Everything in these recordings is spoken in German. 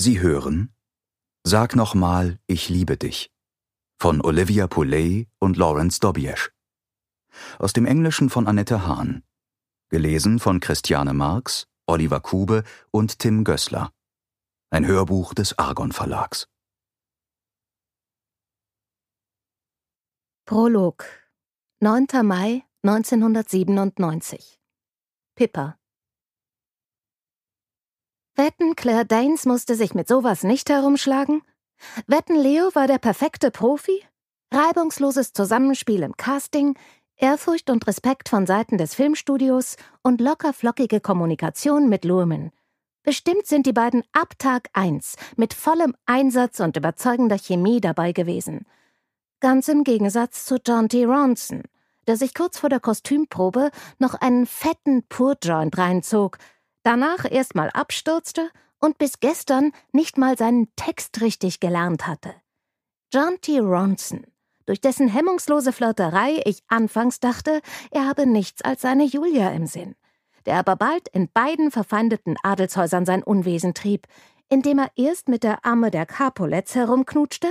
Sie hören Sag nochmal, ich liebe dich von Olivia Poulet und Lawrence Dobiesch. Aus dem Englischen von Annette Hahn. Gelesen von Christiane Marx, Oliver Kube und Tim Gößler. Ein Hörbuch des Argon Verlags. Prolog 9. Mai 1997 Pippa Wetten, Claire Danes musste sich mit sowas nicht herumschlagen? Wetten, Leo war der perfekte Profi? Reibungsloses Zusammenspiel im Casting, Ehrfurcht und Respekt von Seiten des Filmstudios und lockerflockige Kommunikation mit Luhrmann. Bestimmt sind die beiden ab Tag 1 mit vollem Einsatz und überzeugender Chemie dabei gewesen. Ganz im Gegensatz zu John T. Ronson, der sich kurz vor der Kostümprobe noch einen fetten Purjoint reinzog – danach erstmal abstürzte und bis gestern nicht mal seinen Text richtig gelernt hatte. John T. Ronson, durch dessen hemmungslose Flirterei ich anfangs dachte, er habe nichts als seine Julia im Sinn, der aber bald in beiden verfeindeten Adelshäusern sein Unwesen trieb, indem er erst mit der Arme der Capulets herumknutschte,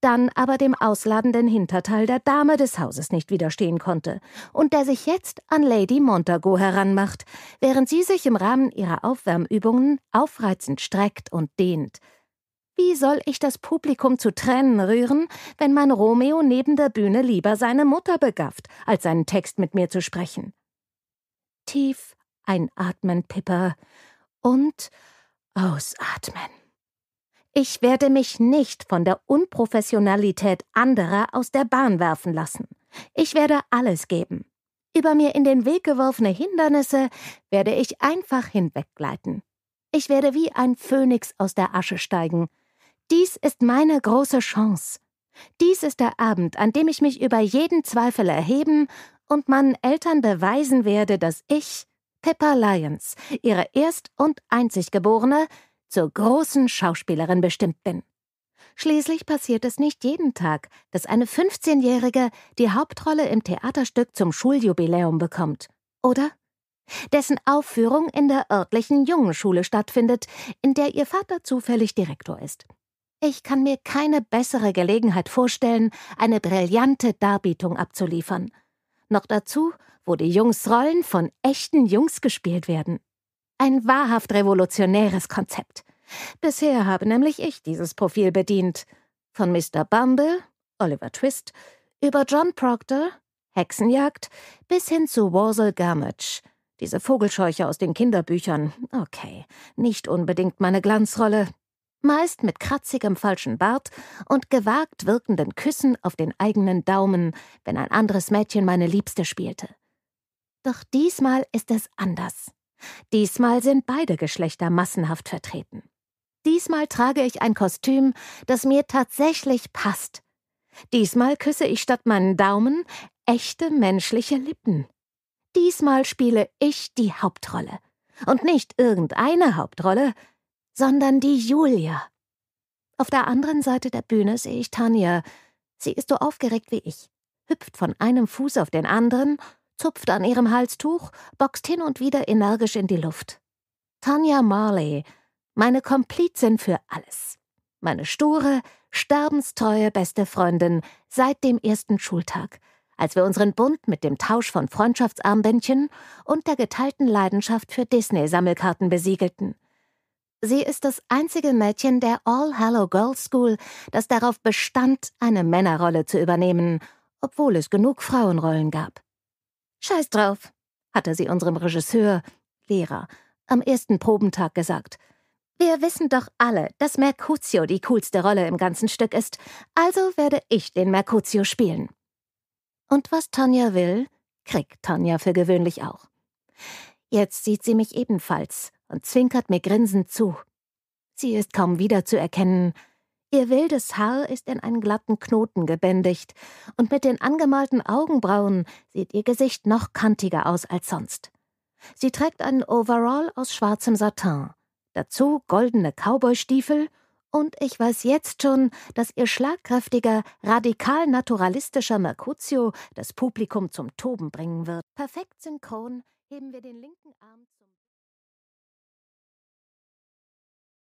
dann aber dem ausladenden Hinterteil der Dame des Hauses nicht widerstehen konnte und der sich jetzt an Lady Montagu heranmacht, während sie sich im Rahmen ihrer Aufwärmübungen aufreizend streckt und dehnt. Wie soll ich das Publikum zu Tränen rühren, wenn mein Romeo neben der Bühne lieber seine Mutter begafft, als seinen Text mit mir zu sprechen? Tief einatmen, Pippa, und ausatmen. Ich werde mich nicht von der Unprofessionalität anderer aus der Bahn werfen lassen. Ich werde alles geben. Über mir in den Weg geworfene Hindernisse werde ich einfach hinweggleiten. Ich werde wie ein Phönix aus der Asche steigen. Dies ist meine große Chance. Dies ist der Abend, an dem ich mich über jeden Zweifel erheben und meinen Eltern beweisen werde, dass ich, Pippa Lyons, ihre erst und einziggeborene, zur großen Schauspielerin bestimmt bin. Schließlich passiert es nicht jeden Tag, dass eine 15-Jährige die Hauptrolle im Theaterstück zum Schuljubiläum bekommt, oder? Dessen Aufführung in der örtlichen Jungenschule stattfindet, in der ihr Vater zufällig Direktor ist. Ich kann mir keine bessere Gelegenheit vorstellen, eine brillante Darbietung abzuliefern. Noch dazu, wo die Jungsrollen von echten Jungs gespielt werden. Ein wahrhaft revolutionäres Konzept. Bisher habe nämlich ich dieses Profil bedient. Von Mr. Bumble, Oliver Twist, über John Proctor, Hexenjagd, bis hin zu Wurzel Gummidge. Diese Vogelscheuche aus den Kinderbüchern. Okay, nicht unbedingt meine Glanzrolle. Meist mit kratzigem falschen Bart und gewagt wirkenden Küssen auf den eigenen Daumen, wenn ein anderes Mädchen meine Liebste spielte. Doch diesmal ist es anders. Diesmal sind beide Geschlechter massenhaft vertreten. Diesmal trage ich ein Kostüm, das mir tatsächlich passt. Diesmal küsse ich statt meinen Daumen echte menschliche Lippen. Diesmal spiele ich die Hauptrolle. Und nicht irgendeine Hauptrolle, sondern die Julia. Auf der anderen Seite der Bühne sehe ich Tanja. Sie ist so aufgeregt wie ich, hüpft von einem Fuß auf den anderen zupft an ihrem Halstuch, boxt hin und wieder energisch in die Luft. Tanja Marley, meine Komplizin für alles. Meine sture, sterbenstreue beste Freundin seit dem ersten Schultag, als wir unseren Bund mit dem Tausch von Freundschaftsarmbändchen und der geteilten Leidenschaft für Disney-Sammelkarten besiegelten. Sie ist das einzige Mädchen der All Hallow Girls School, das darauf bestand, eine Männerrolle zu übernehmen, obwohl es genug Frauenrollen gab. Scheiß drauf, hatte sie unserem Regisseur, Lehrer, am ersten Probentag gesagt. Wir wissen doch alle, dass Mercutio die coolste Rolle im ganzen Stück ist, also werde ich den Mercutio spielen. Und was Tanja will, kriegt Tanja für gewöhnlich auch. Jetzt sieht sie mich ebenfalls und zwinkert mir grinsend zu. Sie ist kaum wiederzuerkennen, Ihr wildes Haar ist in einen glatten Knoten gebändigt, und mit den angemalten Augenbrauen sieht ihr Gesicht noch kantiger aus als sonst. Sie trägt einen Overall aus schwarzem Satin, dazu goldene Cowboystiefel, und ich weiß jetzt schon, dass ihr schlagkräftiger, radikal naturalistischer Mercutio das Publikum zum Toben bringen wird. Perfekt synchron heben wir den linken Arm.